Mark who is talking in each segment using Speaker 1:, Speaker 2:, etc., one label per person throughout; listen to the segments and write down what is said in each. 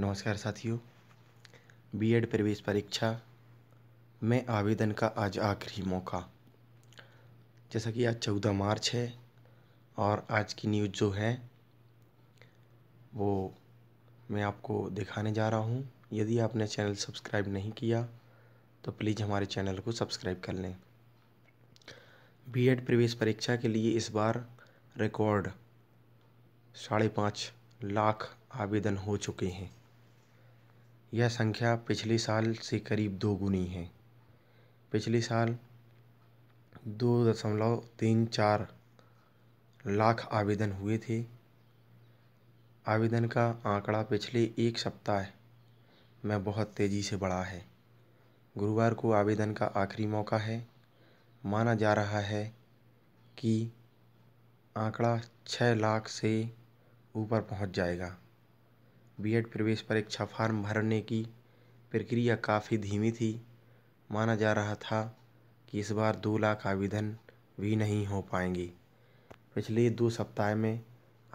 Speaker 1: नमस्कार साथियों बीएड प्रवेश परीक्षा में आवेदन का आज आखिरी मौका जैसा कि आज चौदह मार्च है और आज की न्यूज़ जो है वो मैं आपको दिखाने जा रहा हूँ यदि आपने चैनल सब्सक्राइब नहीं किया तो प्लीज़ हमारे चैनल को सब्सक्राइब कर लें बीएड प्रवेश परीक्षा के लिए इस बार रिकॉर्ड साढ़े पाँच लाख आवेदन हो चुके हैं यह संख्या पिछले साल से करीब दोगुनी है पिछले साल दो दशमलव तीन चार लाख आवेदन हुए थे आवेदन का आंकड़ा पिछले एक सप्ताह में बहुत तेज़ी से बढ़ा है गुरुवार को आवेदन का आखिरी मौका है माना जा रहा है कि आंकड़ा छः लाख से ऊपर पहुंच जाएगा बीएड प्रवेश परीक्षा फार्म भरने की प्रक्रिया काफ़ी धीमी थी माना जा रहा था कि इस बार दो लाख आवेदन भी नहीं हो पाएंगे पिछले दो सप्ताह में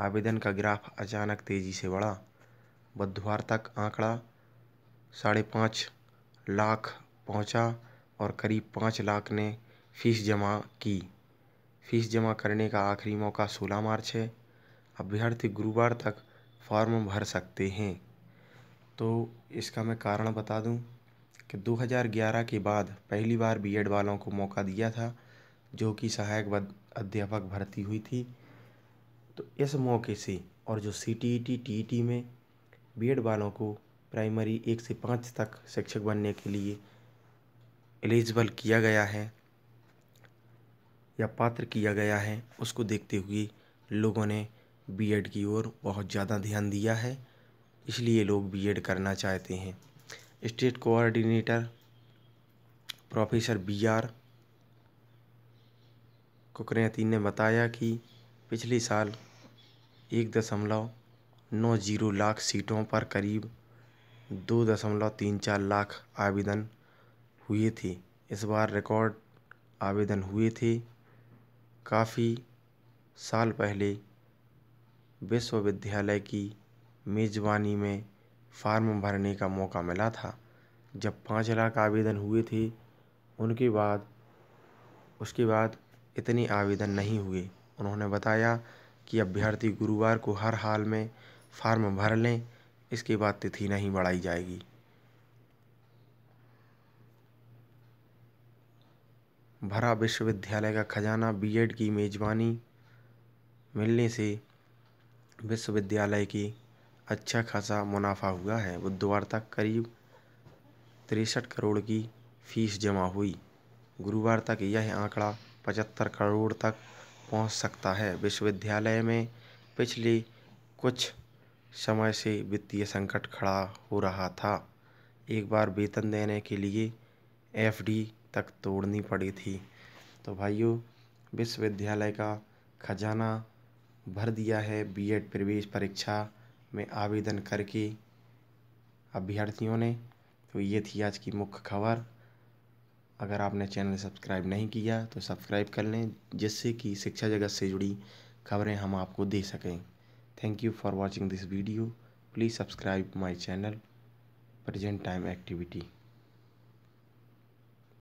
Speaker 1: आवेदन का ग्राफ अचानक तेज़ी से बढ़ा बुधवार तक आंकड़ा साढ़े पाँच लाख पहुंचा और करीब पाँच लाख ने फीस जमा की फीस जमा करने का आखिरी मौका सोलह मार्च है अभ्यर्थी गुरुवार तक फॉर्म भर सकते हैं तो इसका मैं कारण बता दूं कि 2011 के बाद पहली बार बीएड वालों को मौका दिया था जो कि सहायक अध्यापक भर्ती हुई थी तो इस मौके से और जो C T T T T में एड वालों को प्राइमरी एक से पाँच तक शिक्षक बनने के लिए एलिजिबल किया गया है या पात्र किया गया है उसको देखते हुए लोगों ने बीएड की ओर बहुत ज़्यादा ध्यान दिया है इसलिए लोग बीएड करना चाहते हैं state coordinator professor B R Kukreti ने बताया कि पिछले साल एक दशमलव नौ जीरो लाख सीटों पर करीब दो दशमलव तीन चार लाख आवेदन हुए थे इस बार रिकॉर्ड आवेदन हुए थे काफ़ी साल पहले विश्वविद्यालय की मेज़बानी में फार्म भरने का मौका मिला था जब पाँच लाख आवेदन हुए थे उनके बाद उसके बाद इतने आवेदन नहीं हुए उन्होंने बताया कि अभ्यर्थी गुरुवार को हर हाल में फार्म भर लें इसके बाद तिथि नहीं बढ़ाई जाएगी भरा विश्वविद्यालय का खजाना बीएड की मेज़बानी मिलने से विश्वविद्यालय की अच्छा खासा मुनाफ़ा हुआ है बुधवार तक करीब तिरसठ करोड़ की फीस जमा हुई गुरुवार तक यह आंकड़ा पचहत्तर करोड़ तक पहुंच सकता है विश्वविद्यालय में पिछले कुछ समय से वित्तीय संकट खड़ा हो रहा था एक बार वेतन देने के लिए एफडी तक तोड़नी पड़ी थी तो भाइयों विश्वविद्यालय का खजाना भर दिया है बीएड प्रवेश परीक्षा में आवेदन करके अभ्यर्थियों ने तो ये थी आज की मुख्य खबर अगर आपने चैनल सब्सक्राइब नहीं किया तो सब्सक्राइब कर लें जिससे कि शिक्षा जगत से जुड़ी खबरें हम आपको दे सकें thank you for watching this video please subscribe my channel present time activity